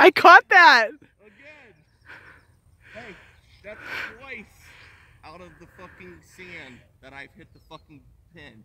I caught that. Again. Hey, that's twice out of the fucking sand that I've hit the fucking pin.